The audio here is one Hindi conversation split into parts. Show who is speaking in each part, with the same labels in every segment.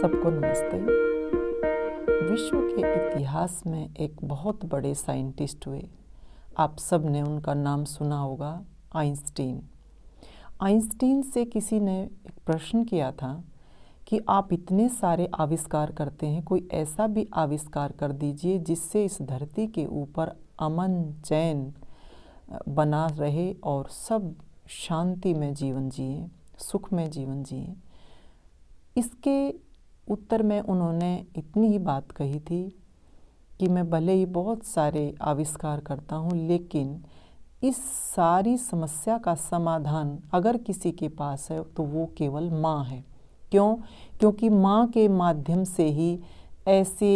Speaker 1: सबको नमस्ते विश्व के इतिहास में एक बहुत बड़े साइंटिस्ट हुए आप सब ने उनका नाम सुना होगा आइंस्टीन आइंस्टीन से किसी ने एक प्रश्न किया था कि आप इतने सारे आविष्कार करते हैं कोई ऐसा भी आविष्कार कर दीजिए जिससे इस धरती के ऊपर अमन चैन बना रहे और सब शांति में जीवन जिए सुख में जीवन जिए इसके उत्तर में उन्होंने इतनी ही बात कही थी कि मैं भले ही बहुत सारे आविष्कार करता हूँ लेकिन इस सारी समस्या का समाधान अगर किसी के पास है तो वो केवल माँ है क्यों क्योंकि माँ के माध्यम से ही ऐसे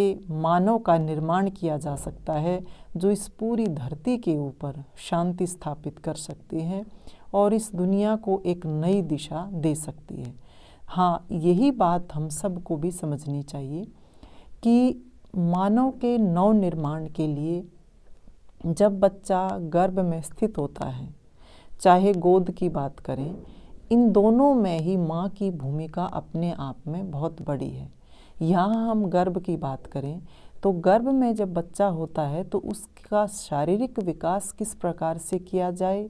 Speaker 1: मानव का निर्माण किया जा सकता है जो इस पूरी धरती के ऊपर शांति स्थापित कर सकती है और इस दुनिया को एक नई दिशा दे सकती है हाँ यही बात हम सबको भी समझनी चाहिए कि मानव के नव निर्माण के लिए जब बच्चा गर्भ में स्थित होता है चाहे गोद की बात करें इन दोनों में ही माँ की भूमिका अपने आप में बहुत बड़ी है यहाँ हम गर्भ की बात करें तो गर्भ में जब बच्चा होता है तो उसका शारीरिक विकास किस प्रकार से किया जाए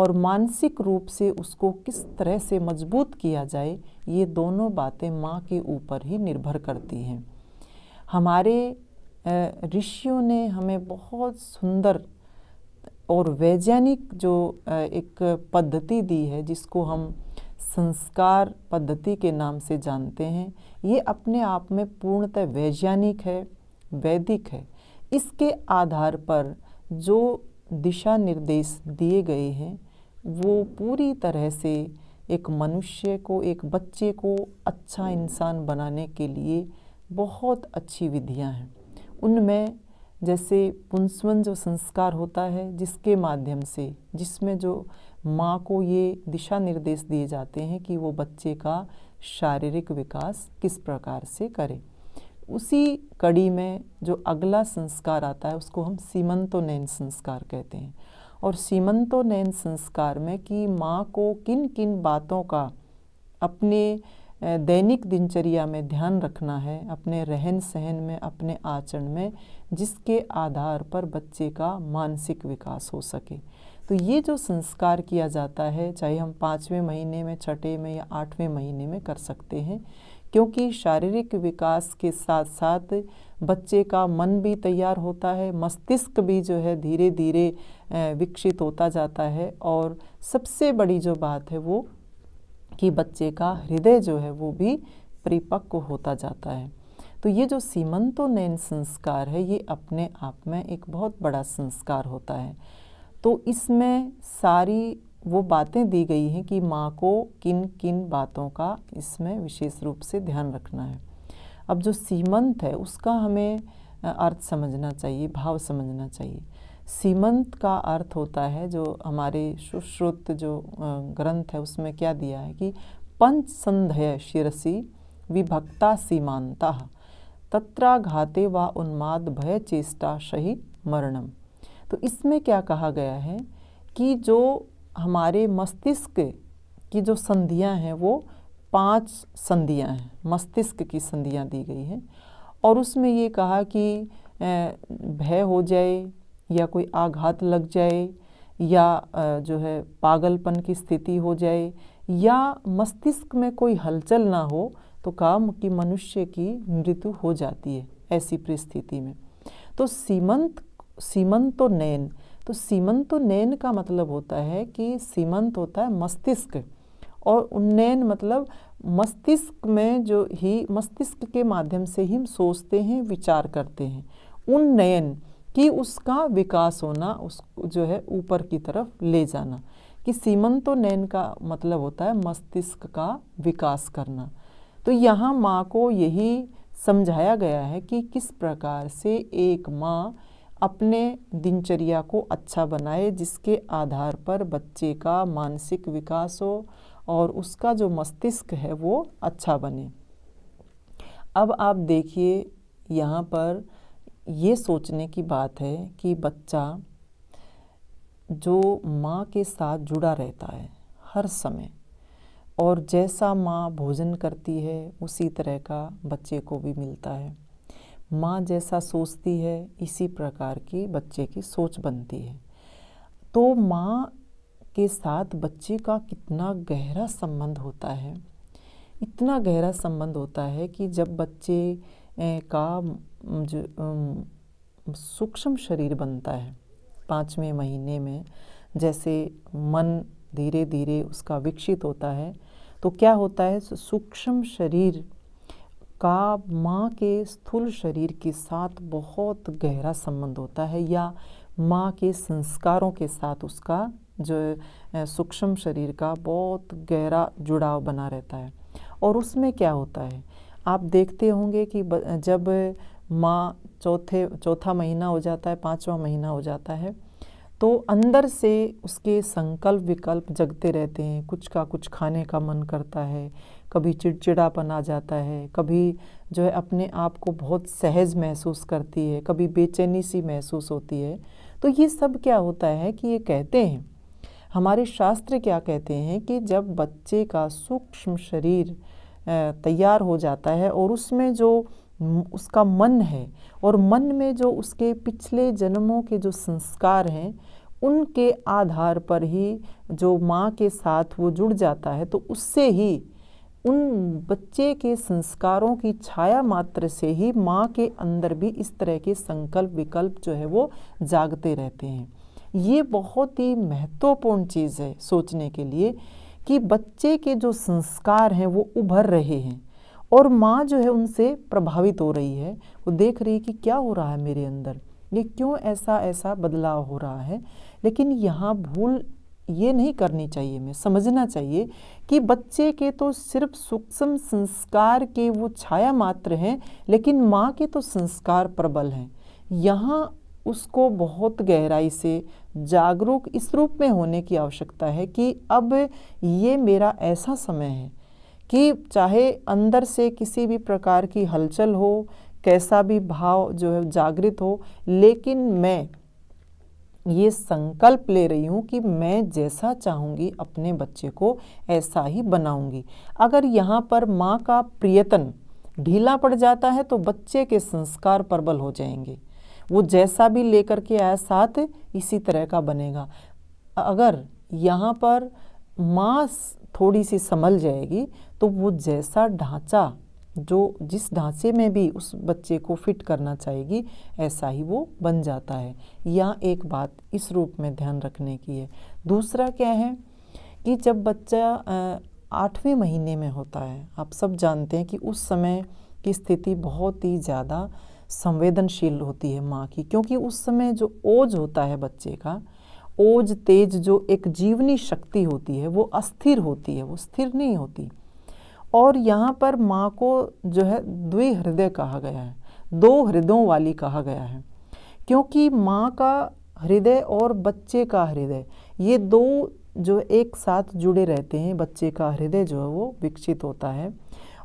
Speaker 1: और मानसिक रूप से उसको किस तरह से मजबूत किया जाए ये दोनों बातें माँ के ऊपर ही निर्भर करती हैं हमारे ऋषियों ने हमें बहुत सुंदर और वैज्ञानिक जो एक पद्धति दी है जिसको हम संस्कार पद्धति के नाम से जानते हैं ये अपने आप में पूर्णतः वैज्ञानिक है वैदिक है इसके आधार पर जो दिशा निर्देश दिए गए हैं वो पूरी तरह से एक मनुष्य को एक बच्चे को अच्छा इंसान बनाने के लिए बहुत अच्छी विधियां हैं उनमें जैसे पुंसवन जो संस्कार होता है जिसके माध्यम से जिसमें जो माँ को ये दिशा निर्देश दिए जाते हैं कि वो बच्चे का शारीरिक विकास किस प्रकार से करें उसी कड़ी में जो अगला संस्कार आता है उसको हम सीमंतोनयन संस्कार कहते हैं और सीमंतोनयन संस्कार में कि माँ को किन किन बातों का अपने दैनिक दिनचर्या में ध्यान रखना है अपने रहन सहन में अपने आचरण में जिसके आधार पर बच्चे का मानसिक विकास हो सके तो ये जो संस्कार किया जाता है चाहे हम पाँचवें महीने में छठे में या आठवें महीने में कर सकते हैं क्योंकि शारीरिक विकास के साथ साथ बच्चे का मन भी तैयार होता है मस्तिष्क भी जो है धीरे धीरे विकसित होता जाता है और सबसे बड़ी जो बात है वो कि बच्चे का हृदय जो है वो भी परिपक्व होता जाता है तो ये जो सीमंतोनयन संस्कार है ये अपने आप में एक बहुत बड़ा संस्कार होता है तो इसमें सारी वो बातें दी गई हैं कि माँ को किन किन बातों का इसमें विशेष रूप से ध्यान रखना है अब जो सीमंत है उसका हमें अर्थ समझना चाहिए भाव समझना चाहिए सीमंत का अर्थ होता है जो हमारे सुश्रुत जो ग्रंथ है उसमें क्या दिया है कि पंच संधय शिरसी विभक्ता सीमांता तत्राघाते व उन्माद भय चेष्टा सही मरणम तो इसमें क्या कहा गया है कि जो हमारे मस्तिष्क की जो संधियां हैं वो पांच संधियां हैं मस्तिष्क की संधियां दी गई हैं और उसमें ये कहा कि भय हो जाए या कोई आघात लग जाए या जो है पागलपन की स्थिति हो जाए या मस्तिष्क में कोई हलचल ना हो तो काम कि मनुष्य की मृत्यु हो जाती है ऐसी परिस्थिति में तो सीमंत सीमंत तो नैन तो सीमंत तो नैन का मतलब होता है कि सीमंत होता है मस्तिष्क और उन्नयन मतलब मस्तिष्क में जो ही मस्तिष्क के माध्यम से ही हम सोचते हैं विचार करते हैं उन्नयन कि उसका विकास होना उस जो है ऊपर की तरफ ले जाना कि सीमंतो नैन का मतलब होता है मस्तिष्क का विकास करना तो यहाँ माँ को यही समझाया गया है कि किस प्रकार से एक माँ अपने दिनचर्या को अच्छा बनाए जिसके आधार पर बच्चे का मानसिक विकास हो और उसका जो मस्तिष्क है वो अच्छा बने अब आप देखिए यहाँ पर ये सोचने की बात है कि बच्चा जो माँ के साथ जुड़ा रहता है हर समय और जैसा माँ भोजन करती है उसी तरह का बच्चे को भी मिलता है माँ जैसा सोचती है इसी प्रकार की बच्चे की सोच बनती है तो माँ के साथ बच्चे का कितना गहरा संबंध होता है इतना गहरा संबंध होता है कि जब बच्चे का जो सूक्ष्म शरीर बनता है पाँचवें महीने में जैसे मन धीरे धीरे उसका विकसित होता है तो क्या होता है सूक्ष्म शरीर का माँ के स्थूल शरीर के साथ बहुत गहरा संबंध होता है या माँ के संस्कारों के साथ उसका जो सूक्ष्म शरीर का बहुत गहरा जुड़ाव बना रहता है और उसमें क्या होता है आप देखते होंगे कि जब माँ चौथे चौथा महीना हो जाता है पाँचवा महीना हो जाता है तो अंदर से उसके संकल्प विकल्प जगते रहते हैं कुछ का कुछ खाने का मन करता है कभी चिड़चिड़ापन आ जाता है कभी जो है अपने आप को बहुत सहज महसूस करती है कभी बेचैनी सी महसूस होती है तो ये सब क्या होता है कि ये कहते हैं हमारे शास्त्र क्या कहते हैं कि जब बच्चे का सूक्ष्म शरीर तैयार हो जाता है और उसमें जो उसका मन है और मन में जो उसके पिछले जन्मों के जो संस्कार हैं उनके आधार पर ही जो माँ के साथ वो जुड़ जाता है तो उससे ही उन बच्चे के संस्कारों की छाया मात्र से ही माँ के अंदर भी इस तरह के संकल्प विकल्प जो है वो जागते रहते हैं ये बहुत ही महत्वपूर्ण चीज़ है सोचने के लिए कि बच्चे के जो संस्कार हैं वो उभर रहे हैं और माँ जो है उनसे प्रभावित हो रही है वो देख रही है कि क्या हो रहा है मेरे अंदर ये क्यों ऐसा ऐसा बदलाव हो रहा है लेकिन यहाँ भूल ये नहीं करनी चाहिए हमें समझना चाहिए कि बच्चे के तो सिर्फ सूक्ष्म संस्कार के वो छाया मात्र हैं लेकिन माँ के तो संस्कार प्रबल हैं यहाँ उसको बहुत गहराई से जागरूक इस रूप में होने की आवश्यकता है कि अब ये मेरा ऐसा समय है कि चाहे अंदर से किसी भी प्रकार की हलचल हो कैसा भी भाव जो है जागृत हो लेकिन मैं ये संकल्प ले रही हूँ कि मैं जैसा चाहूँगी अपने बच्चे को ऐसा ही बनाऊँगी अगर यहाँ पर माँ का प्रियतन ढीला पड़ जाता है तो बच्चे के संस्कार प्रबल हो जाएंगे वो जैसा भी लेकर के आया साथ इसी तरह का बनेगा अगर यहाँ पर माँ थोड़ी सी संभल जाएगी तो वो जैसा ढांचा जो जिस ढांचे में भी उस बच्चे को फिट करना चाहेगी ऐसा ही वो बन जाता है यह एक बात इस रूप में ध्यान रखने की है दूसरा क्या है कि जब बच्चा आठवें महीने में होता है आप सब जानते हैं कि उस समय की स्थिति बहुत ही ज़्यादा संवेदनशील होती है माँ की क्योंकि उस समय जो ओज होता है बच्चे का ओज तेज जो एक जीवनी शक्ति होती है वो अस्थिर होती है वो स्थिर नहीं होती और यहाँ पर माँ को जो है द्विहृदय कहा गया है दो हृदयों वाली कहा गया है क्योंकि माँ का हृदय और बच्चे का हृदय ये दो जो एक साथ जुड़े रहते हैं बच्चे का हृदय जो है वो विकसित होता है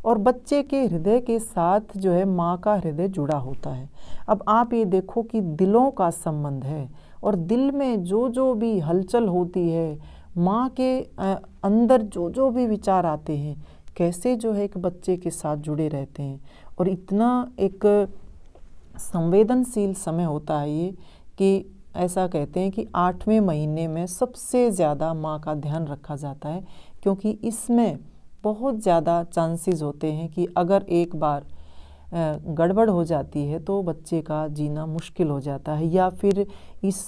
Speaker 1: और बच्चे के हृदय के साथ जो है माँ का हृदय जुड़ा होता है अब आप ये देखो कि दिलों का संबंध है और दिल में जो जो भी हलचल होती है माँ के अंदर जो जो भी विचार आते हैं कैसे जो है एक बच्चे के साथ जुड़े रहते हैं और इतना एक संवेदनशील समय होता है ये कि ऐसा कहते हैं कि आठवें महीने में सबसे ज़्यादा माँ का ध्यान रखा जाता है क्योंकि इसमें बहुत ज़्यादा चांसेस होते हैं कि अगर एक बार गड़बड़ हो जाती है तो बच्चे का जीना मुश्किल हो जाता है या फिर इस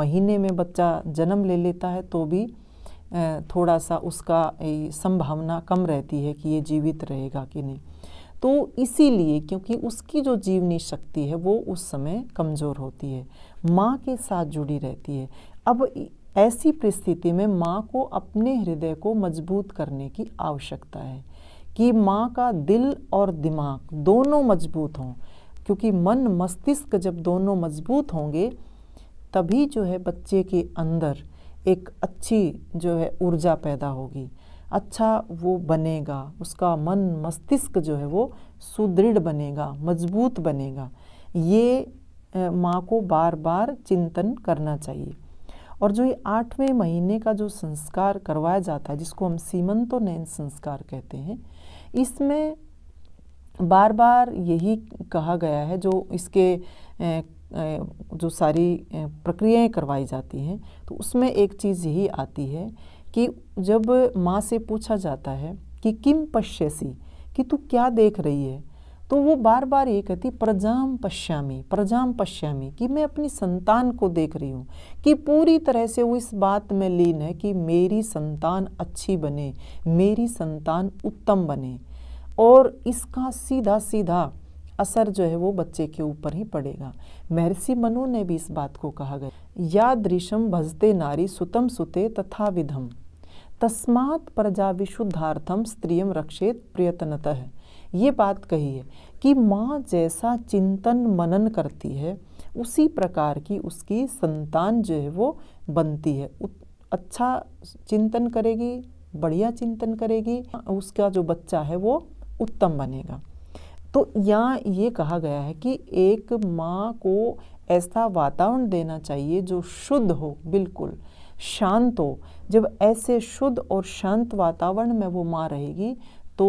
Speaker 1: महीने में बच्चा जन्म ले लेता है तो भी थोड़ा सा उसका संभावना कम रहती है कि ये जीवित रहेगा कि नहीं तो इसीलिए क्योंकि उसकी जो जीवनी शक्ति है वो उस समय कमज़ोर होती है माँ के साथ जुड़ी रहती है अब ऐसी परिस्थिति में माँ को अपने हृदय को मजबूत करने की आवश्यकता है कि माँ का दिल और दिमाग दोनों मजबूत हों क्योंकि मन मस्तिष्क जब दोनों मजबूत होंगे तभी जो है बच्चे के अंदर एक अच्छी जो है ऊर्जा पैदा होगी अच्छा वो बनेगा उसका मन मस्तिष्क जो है वो सुदृढ़ बनेगा मजबूत बनेगा ये माँ को बार बार चिंतन करना चाहिए और जो ये आठवें महीने का जो संस्कार करवाया जाता है जिसको हम सीमंतोनयन संस्कार कहते हैं इसमें बार बार यही कहा गया है जो इसके जो सारी प्रक्रियाएं करवाई जाती हैं तो उसमें एक चीज़ यही आती है कि जब माँ से पूछा जाता है कि किम पश्यसी कि तू क्या देख रही है तो वो बार बार ये कहती प्रजाम पश्यामी प्रजाम पश्यामी कि मैं अपनी संतान को देख रही हूँ कि पूरी तरह से वो इस बात में लीन है कि मेरी संतान अच्छी बने मेरी संतान उत्तम बने और इसका सीधा सीधा असर जो है वो बच्चे के ऊपर ही पड़ेगा महर्षि मनु ने भी इस बात को कहा गया या दृशम भजते नारी सुतम सुते तथा विधम तस्मात् प्रजा विशुद्धार्थम स्त्रियम रक्षेत प्रयत्नतः ये बात कही है कि माँ जैसा चिंतन मनन करती है उसी प्रकार की उसकी संतान जो है वो बनती है अच्छा चिंतन करेगी बढ़िया चिंतन करेगी उसका जो बच्चा है वो उत्तम बनेगा तो यहाँ ये कहा गया है कि एक माँ को ऐसा वातावरण देना चाहिए जो शुद्ध हो बिल्कुल शांत हो जब ऐसे शुद्ध और शांत वातावरण में वो माँ रहेगी तो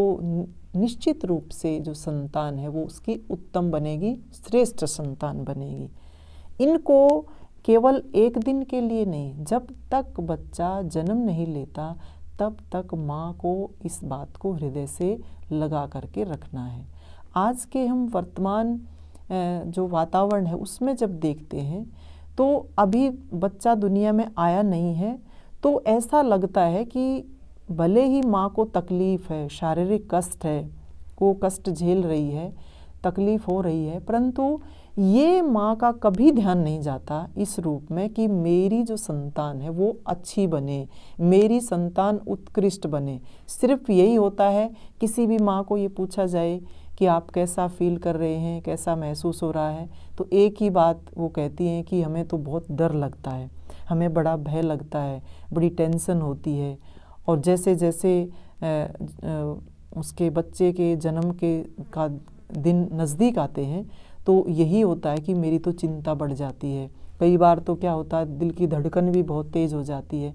Speaker 1: निश्चित रूप से जो संतान है वो उसकी उत्तम बनेगी श्रेष्ठ संतान बनेगी इनको केवल एक दिन के लिए नहीं जब तक बच्चा जन्म नहीं लेता तब तक माँ को इस बात को हृदय से लगा करके रखना है आज के हम वर्तमान जो वातावरण है उसमें जब देखते हैं तो अभी बच्चा दुनिया में आया नहीं है तो ऐसा लगता है कि भले ही माँ को तकलीफ़ है शारीरिक कष्ट है वो कष्ट झेल रही है तकलीफ़ हो रही है परंतु ये माँ का कभी ध्यान नहीं जाता इस रूप में कि मेरी जो संतान है वो अच्छी बने मेरी संतान उत्कृष्ट बने सिर्फ यही होता है किसी भी माँ को ये पूछा जाए कि आप कैसा फील कर रहे हैं कैसा महसूस हो रहा है तो एक ही बात वो कहती हैं कि हमें तो बहुत डर लगता है हमें बड़ा भय लगता है बड़ी टेंशन होती है और जैसे जैसे उसके बच्चे के जन्म के का दिन नज़दीक आते हैं तो यही होता है कि मेरी तो चिंता बढ़ जाती है कई बार तो क्या होता है दिल की धड़कन भी बहुत तेज़ हो जाती है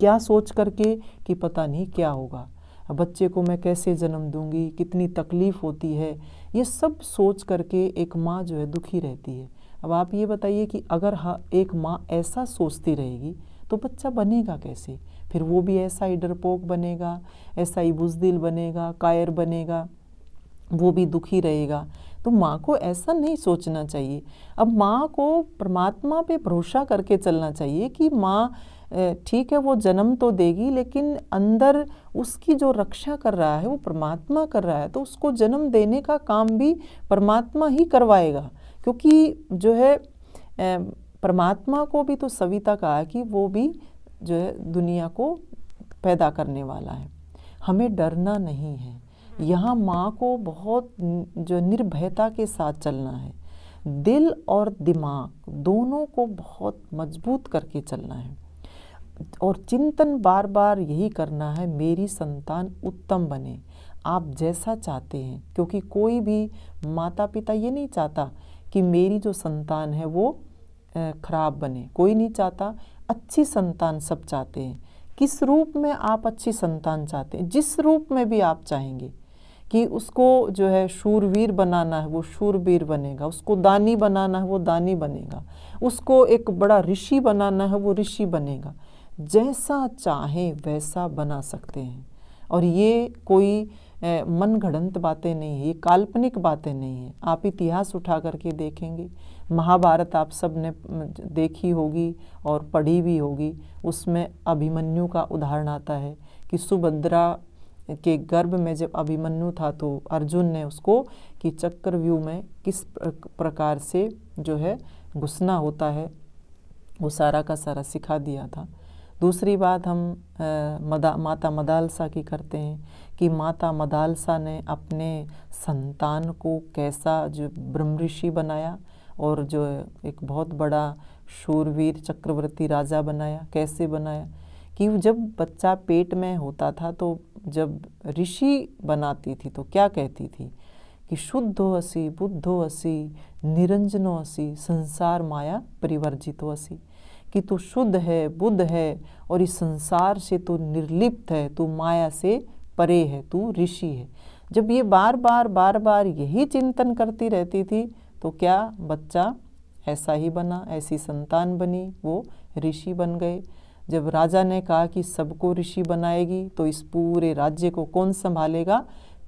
Speaker 1: क्या सोच करके कि पता नहीं क्या होगा बच्चे को मैं कैसे जन्म दूंगी कितनी तकलीफ़ होती है ये सब सोच करके एक माँ जो है दुखी रहती है अब आप ये बताइए कि अगर हाँ एक माँ ऐसा सोचती रहेगी तो बच्चा बनेगा कैसे फिर वो भी ऐसा ही डरपोक बनेगा ऐसा ही बुजदिल बनेगा कायर बनेगा वो भी दुखी रहेगा तो माँ को ऐसा नहीं सोचना चाहिए अब माँ को परमात्मा पे भरोसा करके चलना चाहिए कि माँ ठीक है वो जन्म तो देगी लेकिन अंदर उसकी जो रक्षा कर रहा है वो परमात्मा कर रहा है तो उसको जन्म देने का काम भी परमात्मा ही करवाएगा क्योंकि जो है परमात्मा को भी तो सविता कहा कि वो भी जो है दुनिया को पैदा करने वाला है हमें डरना नहीं है यहाँ माँ को बहुत जो निर्भयता के साथ चलना है दिल और दिमाग दोनों को बहुत मजबूत करके चलना है और चिंतन बार बार यही करना है मेरी संतान उत्तम बने आप जैसा चाहते हैं क्योंकि कोई भी माता पिता ये नहीं चाहता कि मेरी जो संतान है वो खराब बने कोई नहीं चाहता अच्छी संतान सब चाहते हैं किस रूप में आप अच्छी संतान चाहते हैं जिस रूप में भी आप चाहेंगे कि उसको जो है शूरवीर बनाना है वो शूरवीर बनेगा उसको दानी बनाना है वो दानी बनेगा उसको एक बड़ा ऋषि बनाना है वो ऋषि बनेगा जैसा चाहें वैसा बना सकते हैं और ये कोई मन घड़ंत बातें नहीं है ये काल्पनिक बातें नहीं है आप इतिहास उठा करके देखेंगे महाभारत आप सब ने देखी होगी और पढ़ी भी होगी उसमें अभिमन्यु का उदाहरण आता है कि सुभद्रा के गर्भ में जब अभिमन्यु था तो अर्जुन ने उसको कि चक्रव्यूह में किस प्रकार से जो है घुसना होता है वो सारा का सारा सिखा दिया था दूसरी बात हम आ, मदा, माता मदालसा की करते हैं कि माता मदालसा ने अपने संतान को कैसा जो ब्रह्म ऋषि बनाया और जो एक बहुत बड़ा शूरवीर चक्रवर्ती राजा बनाया कैसे बनाया कि जब बच्चा पेट में होता था तो जब ऋषि बनाती थी तो क्या कहती थी कि शुद्धो असी बुद्धो असी निरंजनो असी संसार माया परिवर्जितो असी कि तू शुद्ध है बुद्ध है और इस संसार से तू निर्लिप्त है तू माया से परे है तू ऋषि है जब ये बार बार बार बार यही चिंतन करती रहती थी तो क्या बच्चा ऐसा ही बना ऐसी संतान बनी वो ऋषि बन गए जब राजा ने कहा कि सबको ऋषि बनाएगी तो इस पूरे राज्य को कौन संभालेगा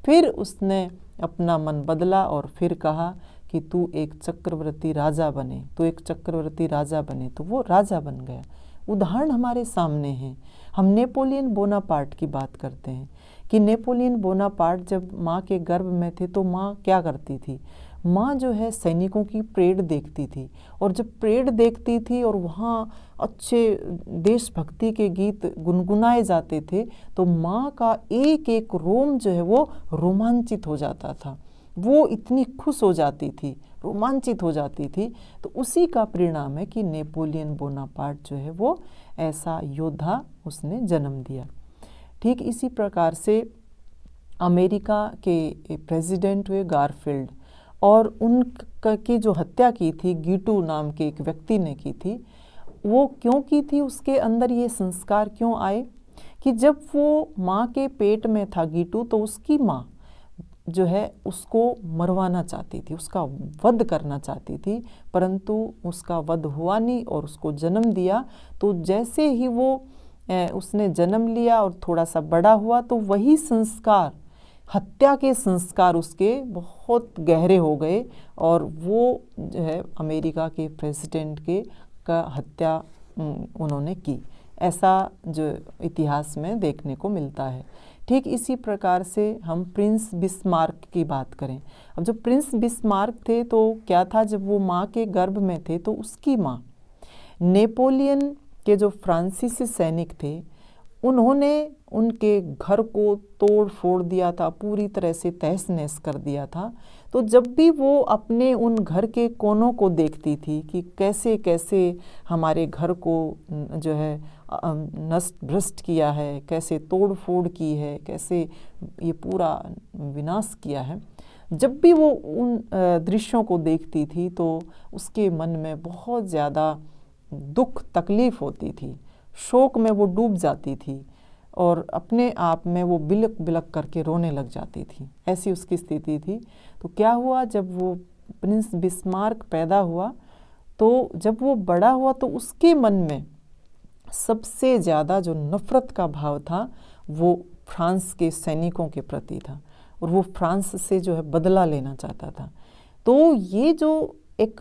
Speaker 1: फिर उसने अपना मन बदला और फिर कहा कि तू एक चक्रवर्ती राजा बने तू एक चक्रवर्ती राजा बने तो वो राजा बन गया उदाहरण हमारे सामने हैं हम नेपोलियन बोनापार्ट की बात करते हैं कि नेपोलियन बोनापार्ट जब माँ के गर्भ में थे तो माँ क्या करती थी माँ जो है सैनिकों की परेड देखती थी और जब परेड देखती थी और वहाँ अच्छे देशभक्ति के गीत गुनगुनाए जाते थे तो माँ का एक एक रोम जो है वो रोमांचित हो जाता था वो इतनी खुश हो जाती थी रोमांचित हो जाती थी तो उसी का परिणाम है कि नेपोलियन बोनापार्ट जो है वो ऐसा योद्धा उसने जन्म दिया ठीक इसी प्रकार से अमेरिका के प्रेसिडेंट हुए गारफील्ड और उन की जो हत्या की थी गीटू नाम के एक व्यक्ति ने की थी वो क्यों की थी उसके अंदर ये संस्कार क्यों आए कि जब वो माँ के पेट में था गीटू तो उसकी माँ जो है उसको मरवाना चाहती थी उसका वध करना चाहती थी परंतु उसका वध हुआ नहीं और उसको जन्म दिया तो जैसे ही वो उसने जन्म लिया और थोड़ा सा बड़ा हुआ तो वही संस्कार हत्या के संस्कार उसके बहुत गहरे हो गए और वो जो है अमेरिका के प्रेसिडेंट के का हत्या उन्होंने की ऐसा जो इतिहास में देखने को मिलता है ठीक इसी प्रकार से हम प्रिंस बिस्मार्क की बात करें अब जो प्रिंस बिस्मार्क थे तो क्या था जब वो माँ के गर्भ में थे तो उसकी माँ नेपोलियन के जो फ्रांसीसी सैनिक थे उन्होंने उनके घर को तोड़ फोड़ दिया था पूरी तरह से तहस नहस कर दिया था तो जब भी वो अपने उन घर के कोनों को देखती थी कि कैसे कैसे हमारे घर को जो है नष्ट भ्रष्ट किया है कैसे तोड़ फोड़ की है कैसे ये पूरा विनाश किया है जब भी वो उन दृश्यों को देखती थी तो उसके मन में बहुत ज़्यादा दुख तकलीफ़ होती थी शोक में वो डूब जाती थी और अपने आप में वो बिलक बिलक करके रोने लग जाती थी ऐसी उसकी स्थिति थी तो क्या हुआ जब वो प्रिंस बिस्मार्क पैदा हुआ तो जब वो बड़ा हुआ तो उसके मन में सबसे ज़्यादा जो नफ़रत का भाव था वो फ्रांस के सैनिकों के प्रति था और वो फ्रांस से जो है बदला लेना चाहता था तो ये जो एक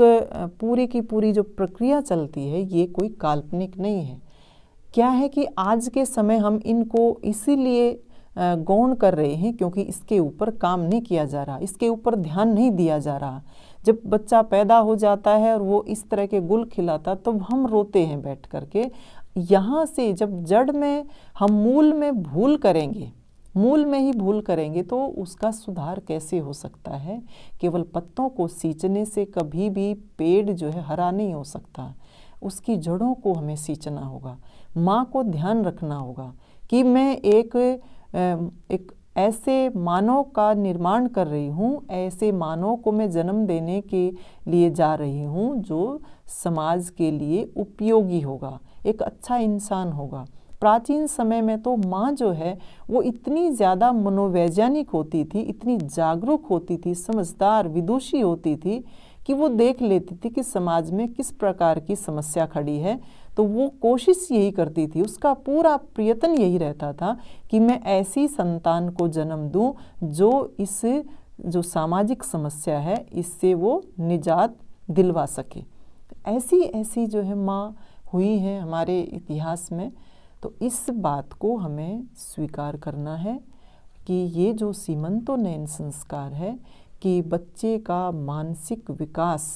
Speaker 1: पूरी की पूरी जो प्रक्रिया चलती है ये कोई काल्पनिक नहीं है क्या है कि आज के समय हम इनको इसीलिए गौण कर रहे हैं क्योंकि इसके ऊपर काम नहीं किया जा रहा इसके ऊपर ध्यान नहीं दिया जा रहा जब बच्चा पैदा हो जाता है और वो इस तरह के गुल खिलाता तब तो हम रोते हैं बैठ कर के यहाँ से जब जड़ में हम मूल में भूल करेंगे मूल में ही भूल करेंगे तो उसका सुधार कैसे हो सकता है केवल पत्तों को सींचने से कभी भी पेड़ जो है हरा नहीं हो सकता उसकी जड़ों को हमें सींचना होगा माँ को ध्यान रखना होगा कि मैं एक एक ऐसे मानव का निर्माण कर रही हूँ ऐसे मानव को मैं जन्म देने के लिए जा रही हूँ जो समाज के लिए उपयोगी होगा एक अच्छा इंसान होगा प्राचीन समय में तो माँ जो है वो इतनी ज़्यादा मनोवैज्ञानिक होती थी इतनी जागरूक होती थी समझदार विदुषी होती थी कि वो देख लेती थी कि समाज में किस प्रकार की समस्या खड़ी है तो वो कोशिश यही करती थी उसका पूरा प्रयत्न यही रहता था कि मैं ऐसी संतान को जन्म दूँ जो इस जो सामाजिक समस्या है इससे वो निजात दिलवा सके ऐसी ऐसी जो है माँ हुई हैं हमारे इतिहास में तो इस बात को हमें स्वीकार करना है कि ये जो सीमंतोन्नयन संस्कार है कि बच्चे का मानसिक विकास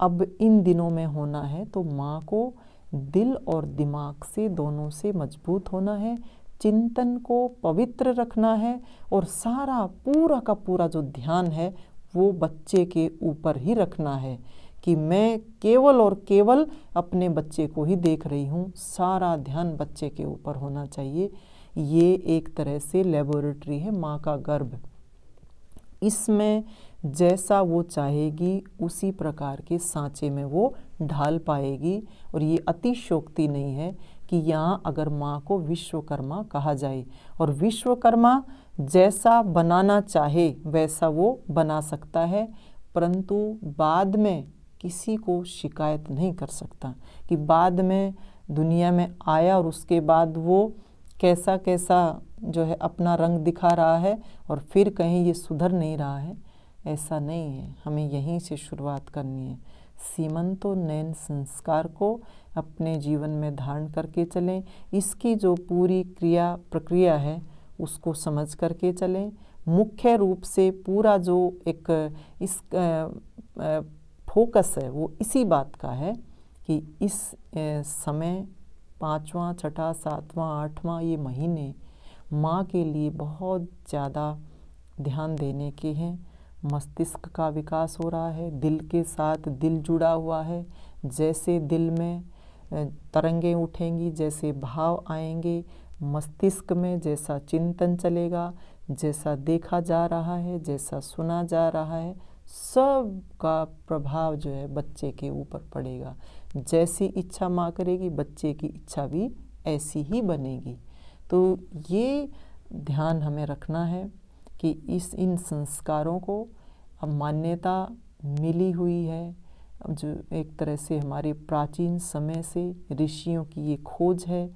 Speaker 1: अब इन दिनों में होना है तो माँ को दिल और दिमाग से दोनों से मजबूत होना है चिंतन को पवित्र रखना है और सारा पूरा का पूरा जो ध्यान है वो बच्चे के ऊपर ही रखना है कि मैं केवल और केवल अपने बच्चे को ही देख रही हूँ सारा ध्यान बच्चे के ऊपर होना चाहिए ये एक तरह से लेबोरेटरी है माँ का गर्भ इसमें जैसा वो चाहेगी उसी प्रकार के सांचे में वो ढाल पाएगी और ये अतिशोक्ति नहीं है कि यहाँ अगर माँ को विश्वकर्मा कहा जाए और विश्वकर्मा जैसा बनाना चाहे वैसा वो बना सकता है परंतु बाद में किसी को शिकायत नहीं कर सकता कि बाद में दुनिया में आया और उसके बाद वो कैसा कैसा जो है अपना रंग दिखा रहा है और फिर कहीं ये सुधर नहीं रहा है ऐसा नहीं है हमें यहीं से शुरुआत करनी है सीमंतो नैन संस्कार को अपने जीवन में धारण करके चलें इसकी जो पूरी क्रिया प्रक्रिया है उसको समझ करके चलें मुख्य रूप से पूरा जो एक इस आ, आ, फोकस है वो इसी बात का है कि इस समय पाँचवा छठा सातवां आठवां ये महीने माँ के लिए बहुत ज़्यादा ध्यान देने के हैं मस्तिष्क का विकास हो रहा है दिल के साथ दिल जुड़ा हुआ है जैसे दिल में तरंगें उठेंगी जैसे भाव आएंगे मस्तिष्क में जैसा चिंतन चलेगा जैसा देखा जा रहा है जैसा सुना जा रहा है सब का प्रभाव जो है बच्चे के ऊपर पड़ेगा जैसी इच्छा माँ करेगी बच्चे की इच्छा भी ऐसी ही बनेगी तो ये ध्यान हमें रखना है कि इस इन संस्कारों को अब मान्यता मिली हुई है जो एक तरह से हमारे प्राचीन समय से ऋषियों की ये खोज है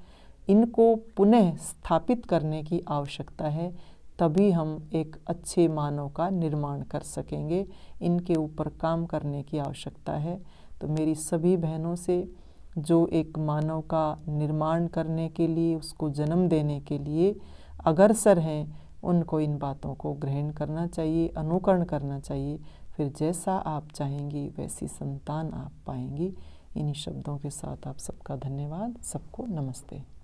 Speaker 1: इनको पुनः स्थापित करने की आवश्यकता है तभी हम एक अच्छे मानव का निर्माण कर सकेंगे इनके ऊपर काम करने की आवश्यकता है तो मेरी सभी बहनों से जो एक मानव का निर्माण करने के लिए उसको जन्म देने के लिए अग्रसर हैं उनको इन बातों को ग्रहण करना चाहिए अनुकरण करना चाहिए फिर जैसा आप चाहेंगी वैसी संतान आप पाएंगी इन्हीं शब्दों के साथ आप सबका धन्यवाद सबको नमस्ते